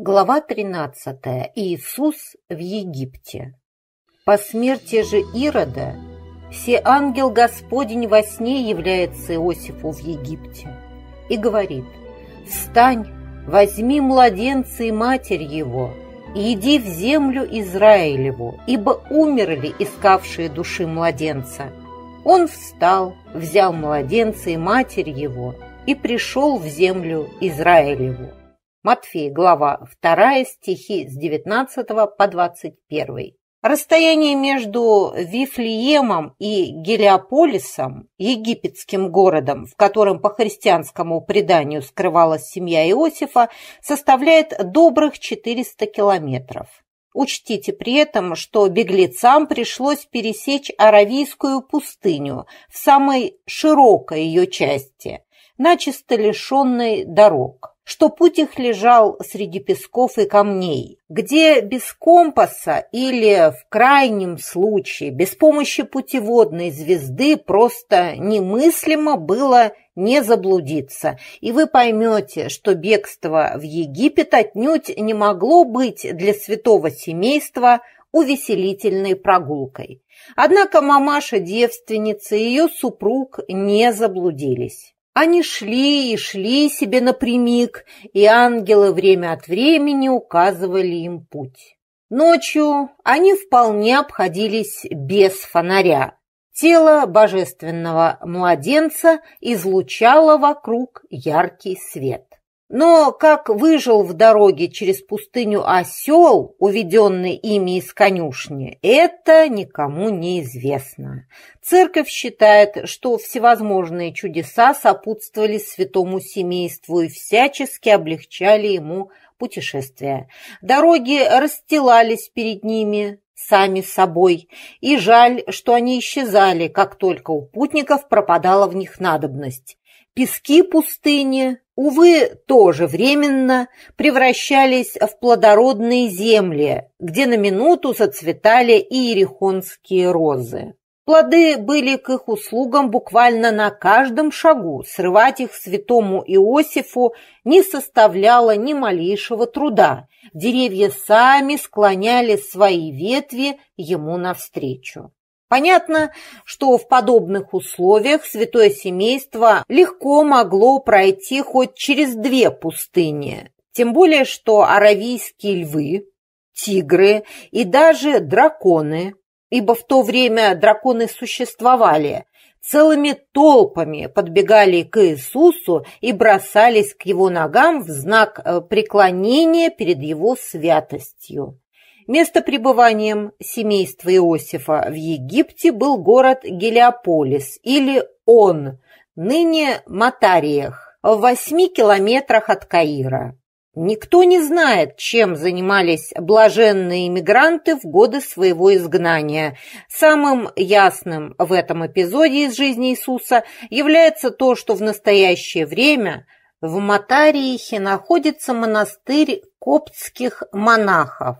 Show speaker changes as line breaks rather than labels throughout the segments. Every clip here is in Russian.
Глава 13. Иисус в Египте. По смерти же Ирода все ангел Господень во сне является Иосифу в Египте и говорит «Встань, возьми младенца и матерь его, и иди в землю Израилеву, ибо умерли искавшие души младенца». Он встал, взял младенца и матерь его и пришел в землю Израилеву. Матфея глава 2, стихи с 19 по 21. Расстояние между Вифлеемом и Гелиополисом, египетским городом, в котором по христианскому преданию скрывалась семья Иосифа, составляет добрых 400 километров. Учтите при этом, что беглецам пришлось пересечь Аравийскую пустыню в самой широкой ее части, начисто лишенной дорог что путь их лежал среди песков и камней, где без компаса или, в крайнем случае, без помощи путеводной звезды просто немыслимо было не заблудиться, и вы поймете, что бегство в Египет отнюдь не могло быть для святого семейства увеселительной прогулкой. Однако мамаша-девственница и ее супруг не заблудились. Они шли и шли себе напрямик, и ангелы время от времени указывали им путь. Ночью они вполне обходились без фонаря. Тело божественного младенца излучало вокруг яркий свет. Но как выжил в дороге через пустыню осел, уведенный ими из конюшни, это никому не известно. Церковь считает, что всевозможные чудеса сопутствовали святому семейству и всячески облегчали ему путешествие. Дороги расстилались перед ними, сами собой, и жаль, что они исчезали, как только у путников пропадала в них надобность. Пески пустыни, увы, тоже временно превращались в плодородные земли, где на минуту зацветали и иерихонские розы. Плоды были к их услугам буквально на каждом шагу, срывать их святому Иосифу не составляло ни малейшего труда, деревья сами склоняли свои ветви ему навстречу. Понятно, что в подобных условиях святое семейство легко могло пройти хоть через две пустыни, тем более что аравийские львы, тигры и даже драконы, ибо в то время драконы существовали, целыми толпами подбегали к Иисусу и бросались к его ногам в знак э, преклонения перед его святостью. Местопребыванием семейства Иосифа в Египте был город Гелиополис или Он, ныне Матариях, в восьми километрах от Каира. Никто не знает, чем занимались блаженные иммигранты в годы своего изгнания. Самым ясным в этом эпизоде из жизни Иисуса является то, что в настоящее время в Матариихе находится монастырь коптских монахов.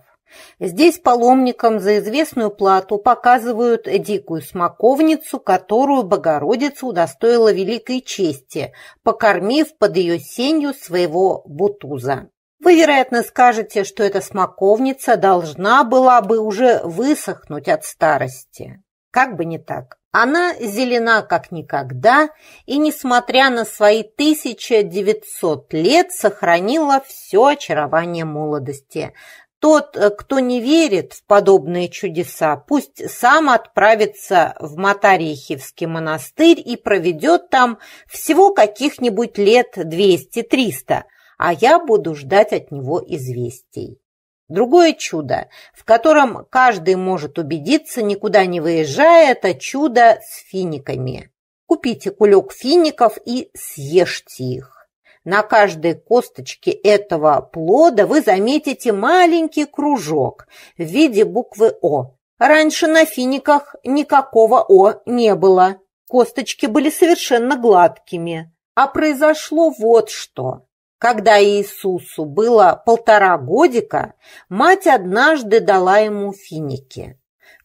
Здесь паломникам за известную плату показывают дикую смоковницу, которую Богородица удостоила великой чести, покормив под ее сенью своего бутуза. Вы, вероятно, скажете, что эта смоковница должна была бы уже высохнуть от старости. Как бы не так. Она зелена как никогда и, несмотря на свои 1900 лет, сохранила все очарование молодости, тот, э, кто не верит в подобные чудеса, пусть сам отправится в Матарихевский монастырь и проведет там всего каких-нибудь лет 200-300, а я буду ждать от него известий. Другое чудо, в котором каждый может убедиться, никуда не выезжая, это чудо с финиками. Купите кулек фиников и съешьте их. На каждой косточке этого плода вы заметите маленький кружок в виде буквы «О». Раньше на финиках никакого «О» не было. Косточки были совершенно гладкими. А произошло вот что. Когда Иисусу было полтора годика, мать однажды дала ему финики.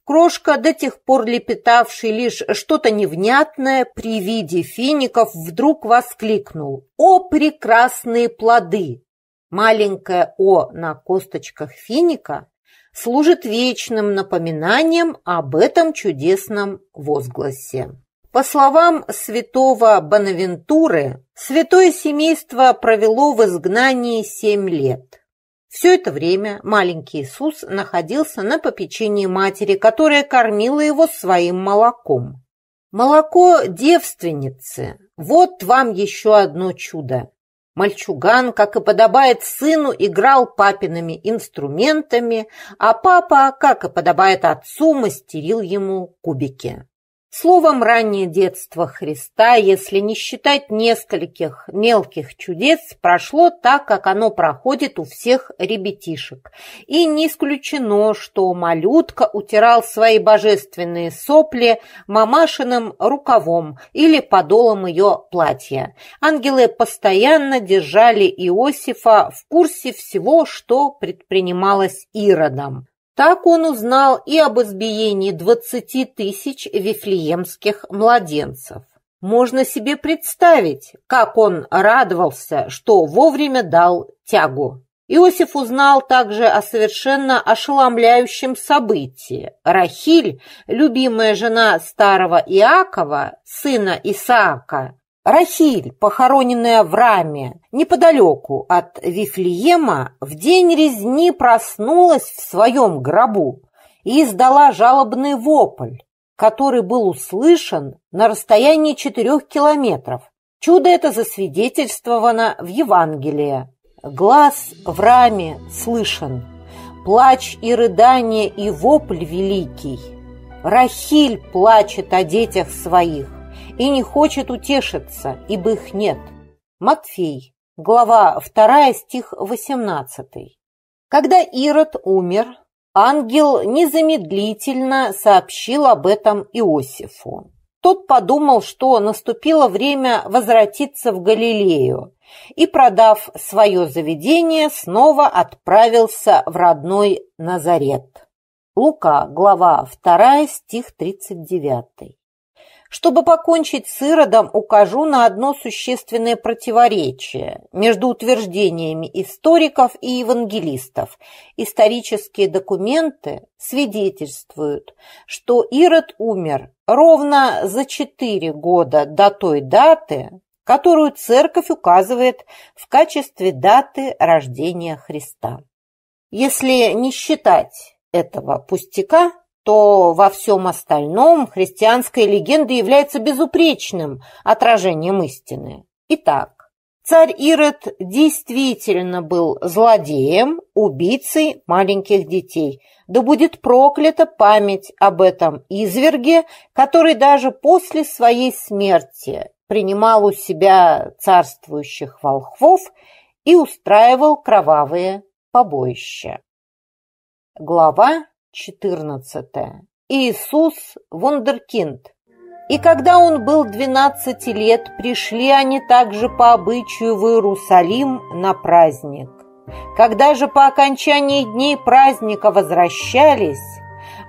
Крошка, до тех пор лепетавший лишь что-то невнятное, при виде фиников вдруг воскликнул «О, прекрасные плоды!» Маленькое «О» на косточках финика служит вечным напоминанием об этом чудесном возгласе. По словам святого Бонавентуры, святое семейство провело в изгнании семь лет – все это время маленький Иисус находился на попечении матери, которая кормила его своим молоком. Молоко девственницы. Вот вам еще одно чудо. Мальчуган, как и подобает сыну, играл папиными инструментами, а папа, как и подобает отцу, мастерил ему кубики. Словом, раннее детство Христа, если не считать нескольких мелких чудес, прошло так, как оно проходит у всех ребятишек. И не исключено, что малютка утирал свои божественные сопли мамашиным рукавом или подолом ее платья. Ангелы постоянно держали Иосифа в курсе всего, что предпринималось Иродом. Так он узнал и об избиении 20 тысяч вифлеемских младенцев. Можно себе представить, как он радовался, что вовремя дал тягу. Иосиф узнал также о совершенно ошеломляющем событии. Рахиль, любимая жена старого Иакова, сына Исаака, Рахиль, похороненная в раме, неподалеку от Вифлеема, в день резни проснулась в своем гробу и издала жалобный вопль, который был услышан на расстоянии четырех километров. Чудо это засвидетельствовано в Евангелии. Глаз в раме слышен, плач и рыдание и вопль великий. Рахиль плачет о детях своих, и не хочет утешиться, ибо их нет. Матфей, глава 2, стих 18. Когда Ирод умер, ангел незамедлительно сообщил об этом Иосифу. Тот подумал, что наступило время возвратиться в Галилею, и, продав свое заведение, снова отправился в родной Назарет. Лука, глава 2, стих 39. Чтобы покончить с Иродом, укажу на одно существенное противоречие между утверждениями историков и евангелистов. Исторические документы свидетельствуют, что Ирод умер ровно за четыре года до той даты, которую церковь указывает в качестве даты рождения Христа. Если не считать этого пустяка, то во всем остальном христианская легенда является безупречным отражением истины. Итак, царь Ирод действительно был злодеем, убийцей маленьких детей. Да будет проклята память об этом изверге, который даже после своей смерти принимал у себя царствующих волхвов и устраивал кровавые побоища. Глава 14. Иисус – вундеркинд. И когда он был 12 лет, пришли они также по обычаю в Иерусалим на праздник. Когда же по окончании дней праздника возвращались,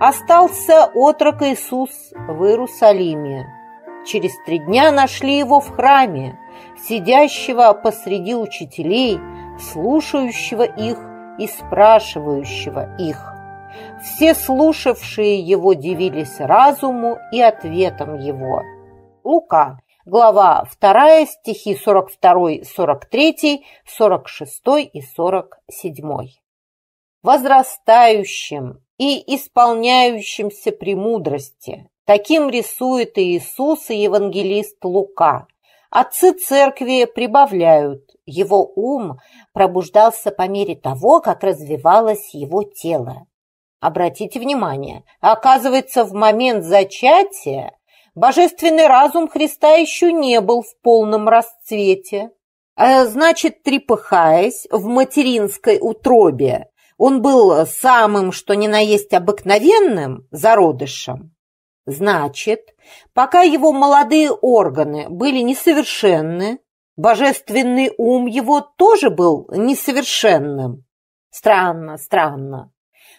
остался отрок Иисус в Иерусалиме. Через три дня нашли его в храме, сидящего посреди учителей, слушающего их и спрашивающего их. Все слушавшие его дивились разуму и ответом его. Лука, глава 2, стихи 42, 43, 46 и 47. Возрастающим и исполняющимся премудрости, таким рисует и Иисус, и евангелист Лука – Отцы церкви прибавляют, его ум пробуждался по мере того, как развивалось его тело. Обратите внимание, оказывается, в момент зачатия божественный разум Христа еще не был в полном расцвете. Э, значит, трепыхаясь в материнской утробе, он был самым, что ни на есть обыкновенным, зародышем. Значит, пока его молодые органы были несовершенны, божественный ум его тоже был несовершенным. Странно, странно.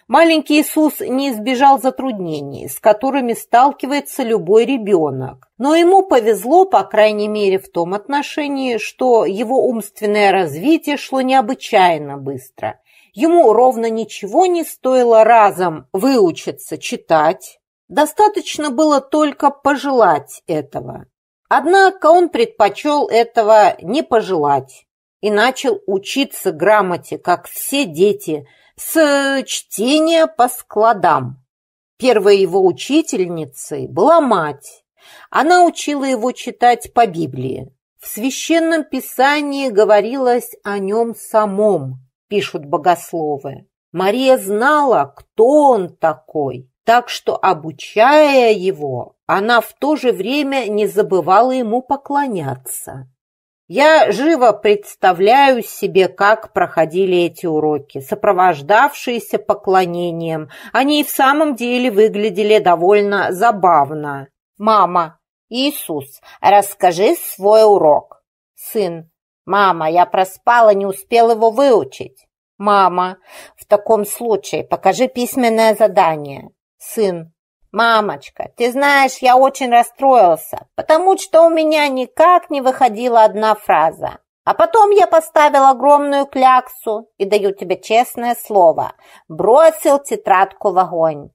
Маленький Иисус не избежал затруднений, с которыми сталкивается любой ребенок, но ему повезло, по крайней мере, в том отношении, что его умственное развитие шло необычайно быстро. Ему ровно ничего не стоило разом выучиться читать, достаточно было только пожелать этого. Однако он предпочел этого не пожелать и начал учиться грамоте, как все дети – с э, чтения по складам. Первой его учительницей была мать. Она учила его читать по Библии. В священном писании говорилось о нем самом, пишут богословы. Мария знала, кто он такой, так что, обучая его, она в то же время не забывала ему поклоняться. Я живо представляю себе, как проходили эти уроки, сопровождавшиеся поклонением. Они и в самом деле выглядели довольно забавно. Мама. Иисус, расскажи свой урок. Сын. Мама, я проспала, не успел его выучить. Мама. В таком случае покажи письменное задание. Сын. «Мамочка, ты знаешь, я очень расстроился, потому что у меня никак не выходила одна фраза. А потом я поставил огромную кляксу и даю тебе честное слово. Бросил тетрадку в огонь».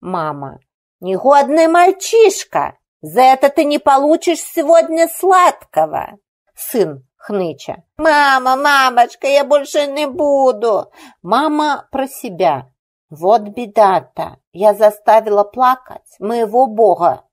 «Мама, негодный мальчишка, за это ты не получишь сегодня сладкого». Сын, хныча. «Мама, мамочка, я больше не буду!» Мама про себя. Вот беда-то! Я заставила плакать моего бога!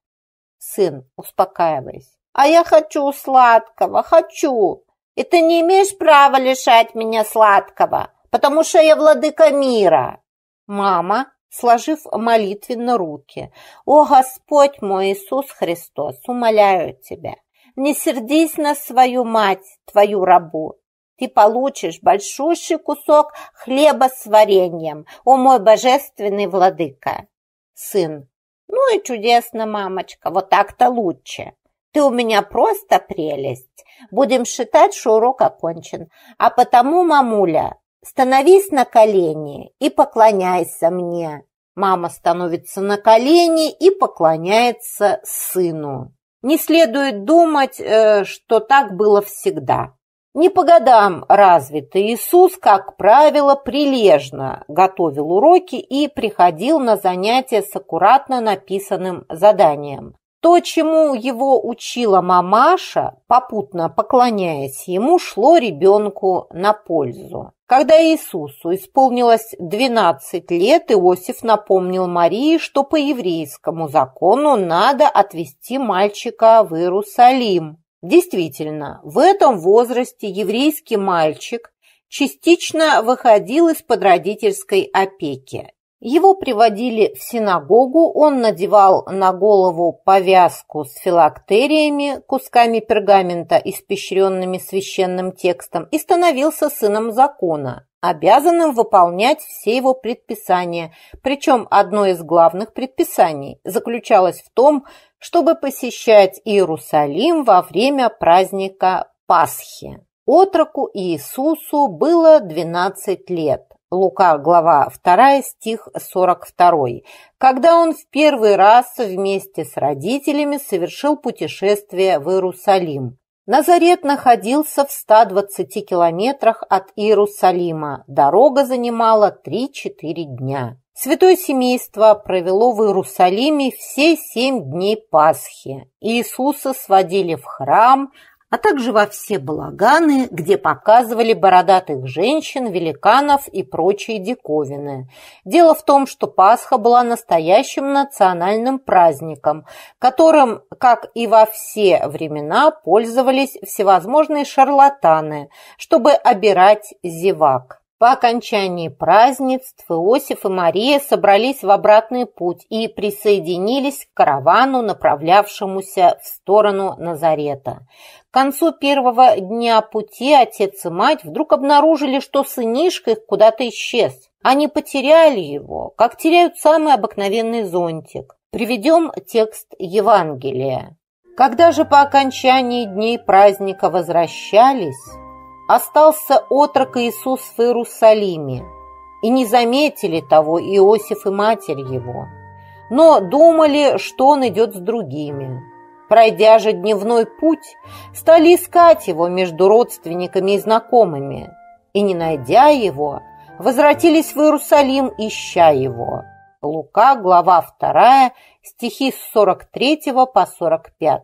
Сын, успокаиваясь. А я хочу сладкого, хочу! И ты не имеешь права лишать меня сладкого, потому что я владыка мира! Мама, сложив молитвенно руки. «О, Господь мой Иисус Христос, умоляю Тебя, не сердись на свою мать, Твою рабу, ты получишь большущий кусок хлеба с вареньем, о мой божественный владыка. Сын. Ну и чудесно, мамочка, вот так-то лучше. Ты у меня просто прелесть. Будем считать, что урок окончен. А потому, мамуля, становись на колени и поклоняйся мне. Мама становится на колени и поклоняется сыну. Не следует думать, э, что так было всегда. Не по годам развитый Иисус, как правило, прилежно готовил уроки и приходил на занятия с аккуратно написанным заданием. То, чему его учила мамаша, попутно поклоняясь ему, шло ребенку на пользу. Когда Иисусу исполнилось 12 лет, Иосиф напомнил Марии, что по еврейскому закону надо отвезти мальчика в Иерусалим, Действительно, в этом возрасте еврейский мальчик частично выходил из-под родительской опеки. Его приводили в синагогу, он надевал на голову повязку с филактериями, кусками пергамента, испещренными священным текстом, и становился сыном закона, обязанным выполнять все его предписания. Причем одно из главных предписаний заключалось в том, чтобы посещать Иерусалим во время праздника Пасхи. Отроку Иисусу было 12 лет. Лука, глава 2, стих 42, когда он в первый раз вместе с родителями совершил путешествие в Иерусалим. Назарет находился в 120 километрах от Иерусалима. Дорога занимала 3-4 дня. Святое семейство провело в Иерусалиме все семь дней Пасхи. Иисуса сводили в храм, а также во все балаганы, где показывали бородатых женщин, великанов и прочие диковины. Дело в том, что Пасха была настоящим национальным праздником, которым, как и во все времена, пользовались всевозможные шарлатаны, чтобы обирать зевак. По окончании празднеств Иосиф и Мария собрались в обратный путь и присоединились к каравану, направлявшемуся в сторону Назарета. К концу первого дня пути отец и мать вдруг обнаружили, что сынишка их куда-то исчез. Они потеряли его, как теряют самый обыкновенный зонтик. Приведем текст Евангелия. Когда же по окончании дней праздника возвращались, остался отрок Иисус в Иерусалиме, и не заметили того Иосиф и матерь его, но думали, что он идет с другими. Пройдя же дневной путь, стали искать его между родственниками и знакомыми, и, не найдя его, возвратились в Иерусалим, ища его. Лука, глава 2, стихи с 43 по 45.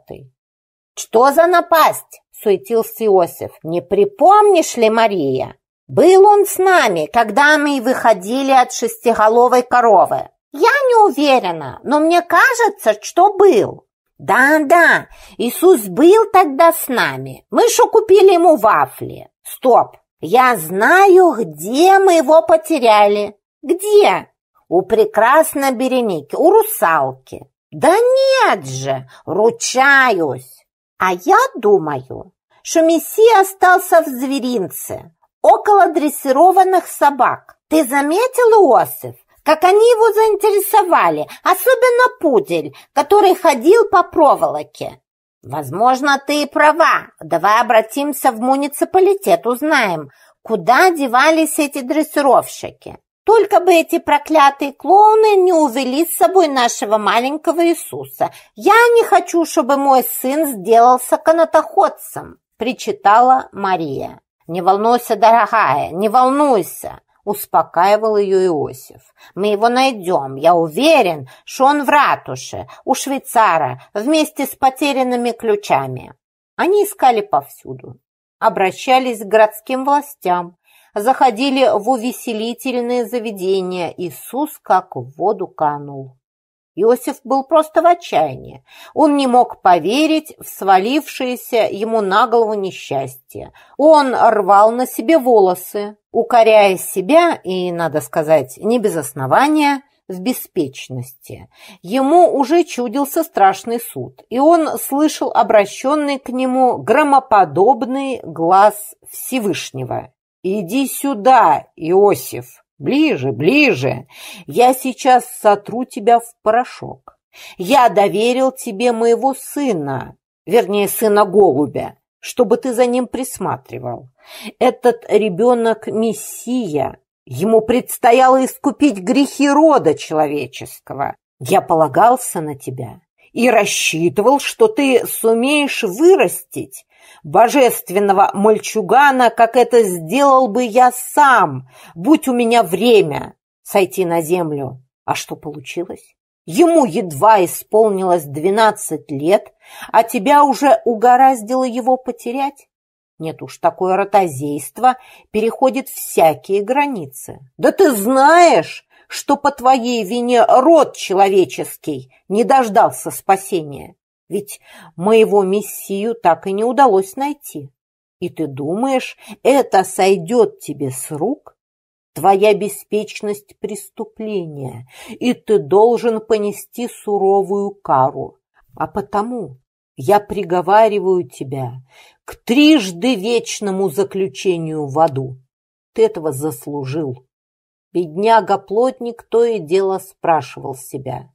«Что за напасть?» суетился Иосиф. «Не припомнишь ли, Мария? Был он с нами, когда мы выходили от шестиголовой коровы. Я не уверена, но мне кажется, что был». «Да-да, Иисус был тогда с нами. Мы же купили ему вафли. Стоп, я знаю, где мы его потеряли. Где? У прекрасной Береники, у русалки. Да нет же, ручаюсь. А я думаю, что Мессия остался в зверинце, около дрессированных собак. Ты заметил, Иосиф, как они его заинтересовали, особенно пудель, который ходил по проволоке? Возможно, ты и права. Давай обратимся в муниципалитет, узнаем, куда девались эти дрессировщики. Только бы эти проклятые клоуны не увели с собой нашего маленького Иисуса. Я не хочу, чтобы мой сын сделался канатоходцем», – причитала Мария. «Не волнуйся, дорогая, не волнуйся», – успокаивал ее Иосиф. «Мы его найдем. Я уверен, что он в ратуше, у швейцара, вместе с потерянными ключами». Они искали повсюду, обращались к городским властям, заходили в увеселительные заведения, Иисус как в воду канул. Иосиф был просто в отчаянии. Он не мог поверить в свалившееся ему на голову несчастье. Он рвал на себе волосы, укоряя себя, и, надо сказать, не без основания, в беспечности. Ему уже чудился страшный суд, и он слышал обращенный к нему громоподобный глаз Всевышнего. «Иди сюда, Иосиф! Ближе, ближе! Я сейчас сотру тебя в порошок! Я доверил тебе моего сына, вернее, сына голубя, чтобы ты за ним присматривал. Этот ребенок – мессия, ему предстояло искупить грехи рода человеческого. Я полагался на тебя» и рассчитывал, что ты сумеешь вырастить божественного мальчугана, как это сделал бы я сам, будь у меня время сойти на землю. А что получилось? Ему едва исполнилось двенадцать лет, а тебя уже угораздило его потерять? Нет уж, такое ротозейство переходит всякие границы. Да ты знаешь, что по твоей вине род человеческий не дождался спасения. Ведь моего мессию так и не удалось найти. И ты думаешь, это сойдет тебе с рук? Твоя беспечность – преступление, и ты должен понести суровую кару. А потому я приговариваю тебя к трижды вечному заключению в аду. Ты этого заслужил. Бедняга-плотник то и дело спрашивал себя –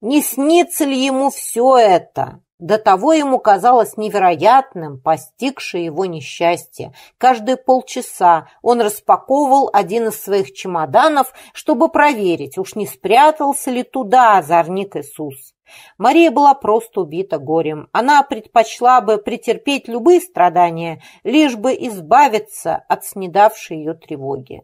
не снится ли ему все это? До того ему казалось невероятным постигшее его несчастье. Каждые полчаса он распаковывал один из своих чемоданов, чтобы проверить, уж не спрятался ли туда озорник Иисус. Мария была просто убита горем. Она предпочла бы претерпеть любые страдания, лишь бы избавиться от снедавшей ее тревоги.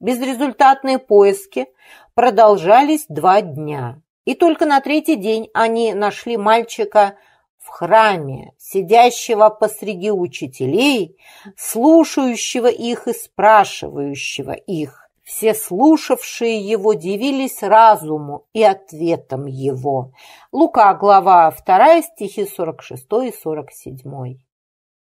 Безрезультатные поиски продолжались два дня. И только на третий день они нашли мальчика в храме, сидящего посреди учителей, слушающего их и спрашивающего их. Все слушавшие его дивились разуму и ответам его. Лука, глава 2, стихи 46 и 47.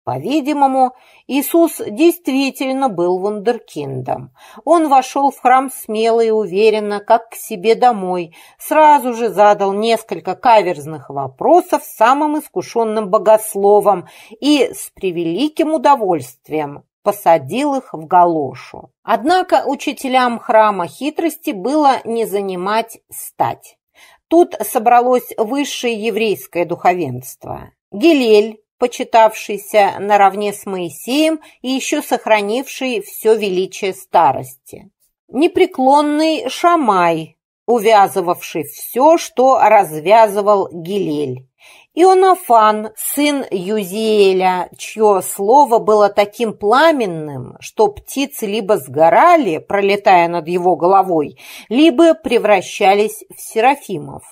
По-видимому, Иисус действительно был вундеркиндом. Он вошел в храм смело и уверенно, как к себе домой, сразу же задал несколько каверзных вопросов самым искушенным богословам и с превеликим удовольствием посадил их в галошу. Однако учителям храма хитрости было не занимать стать. Тут собралось высшее еврейское духовенство. Гелель, почитавшийся наравне с Моисеем и еще сохранивший все величие старости. Непреклонный Шамай, увязывавший все, что развязывал Гилель. Ионафан, сын Юзиэля, чье слово было таким пламенным, что птицы либо сгорали, пролетая над его головой, либо превращались в серафимов.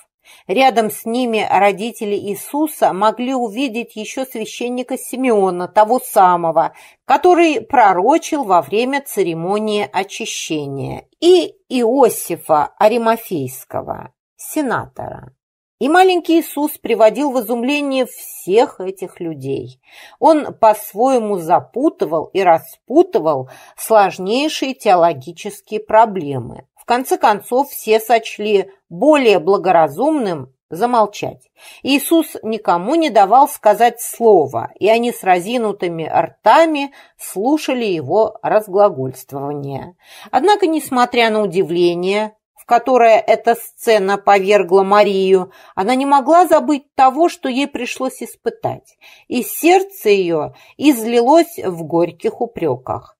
Рядом с ними родители Иисуса могли увидеть еще священника Симеона, того самого, который пророчил во время церемонии очищения, и Иосифа Аримафейского, сенатора. И маленький Иисус приводил в изумление всех этих людей. Он по-своему запутывал и распутывал сложнейшие теологические проблемы. В конце концов, все сочли более благоразумным замолчать. Иисус никому не давал сказать слова, и они с разинутыми ртами слушали его разглагольствование. Однако, несмотря на удивление, в которое эта сцена повергла Марию, она не могла забыть того, что ей пришлось испытать, и сердце ее излилось в горьких упреках.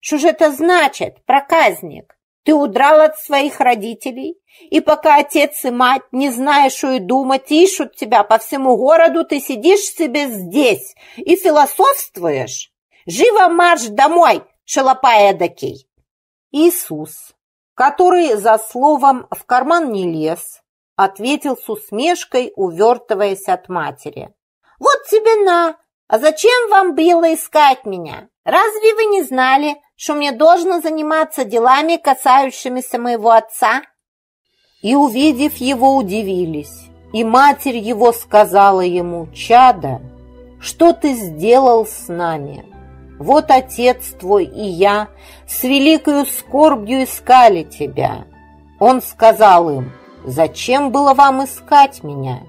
«Что же это значит, проказник? Ты удрал от своих родителей, и пока отец и мать, не зная, что и думать, ищут тебя по всему городу, ты сидишь себе здесь и философствуешь. Живо марш домой, шалопай эдакий!» Иисус, который за словом в карман не лез, ответил с усмешкой, увертываясь от матери. «Вот тебе на! А зачем вам было искать меня? Разве вы не знали, что мне должно заниматься делами, касающимися моего отца?» И, увидев его, удивились. И матерь его сказала ему, «Чадо, что ты сделал с нами? Вот отец твой и я с великою скорбью искали тебя». Он сказал им, «Зачем было вам искать меня?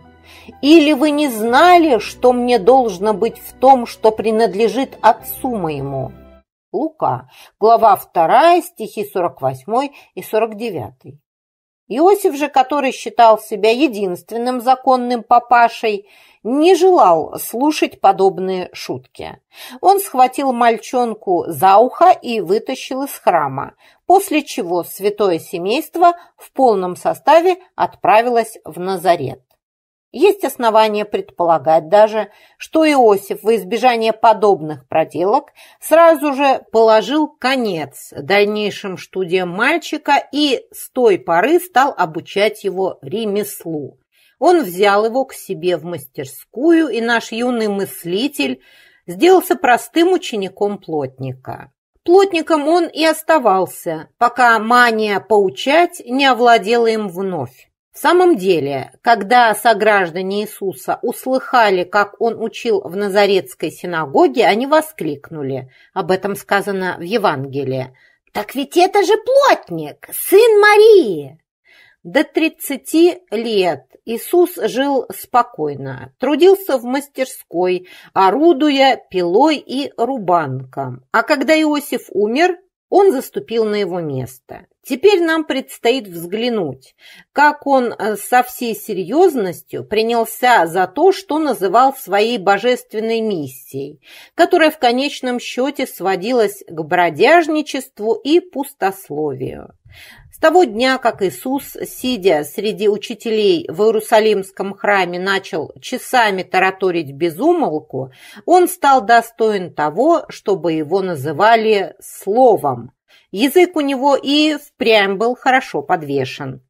Или вы не знали, что мне должно быть в том, что принадлежит отцу моему?» Лука, глава 2, стихи 48 и 49. Иосиф же, который считал себя единственным законным папашей, не желал слушать подобные шутки. Он схватил мальчонку за ухо и вытащил из храма, после чего святое семейство в полном составе отправилось в Назарет. Есть основания предполагать даже, что Иосиф в избежание подобных проделок сразу же положил конец дальнейшим студиям мальчика и с той поры стал обучать его ремеслу. Он взял его к себе в мастерскую, и наш юный мыслитель сделался простым учеником плотника. Плотником он и оставался, пока мания поучать не овладела им вновь. В самом деле, когда сограждане Иисуса услыхали, как он учил в Назарецкой синагоге, они воскликнули. Об этом сказано в Евангелии. «Так ведь это же плотник, сын Марии!» До 30 лет Иисус жил спокойно, трудился в мастерской, орудуя пилой и рубанком. А когда Иосиф умер, он заступил на его место. Теперь нам предстоит взглянуть, как он э, со всей серьезностью принялся за то, что называл своей божественной миссией, которая в конечном счете сводилась к бродяжничеству и пустословию. С того дня, как Иисус, сидя среди учителей в Иерусалимском храме, начал часами тараторить безумолку, он стал достоин того, чтобы его называли «словом», Язык у него и впрямь был хорошо подвешен.